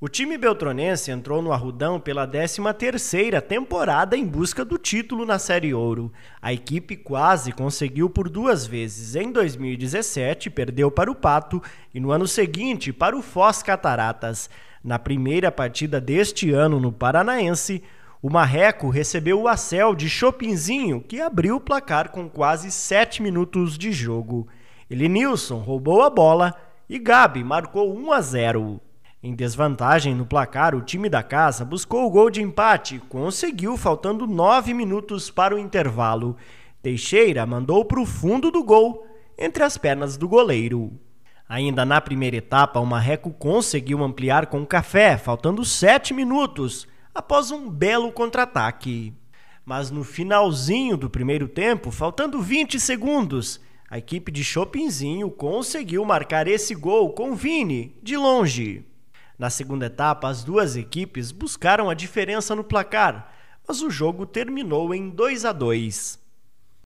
O time beltronense entrou no Arrudão pela 13ª temporada em busca do título na Série Ouro. A equipe quase conseguiu por duas vezes. Em 2017, perdeu para o Pato e no ano seguinte para o Foz Cataratas. Na primeira partida deste ano no Paranaense, o Marreco recebeu o acel de Chopinzinho, que abriu o placar com quase 7 minutos de jogo. Elenilson roubou a bola e Gabi marcou 1 a 0. Em desvantagem no placar, o time da casa buscou o gol de empate e conseguiu, faltando nove minutos para o intervalo. Teixeira mandou para o fundo do gol, entre as pernas do goleiro. Ainda na primeira etapa, o Marreco conseguiu ampliar com o café, faltando sete minutos, após um belo contra-ataque. Mas no finalzinho do primeiro tempo, faltando 20 segundos, a equipe de Chopinzinho conseguiu marcar esse gol com Vini, de longe. Na segunda etapa, as duas equipes buscaram a diferença no placar, mas o jogo terminou em 2 a 2.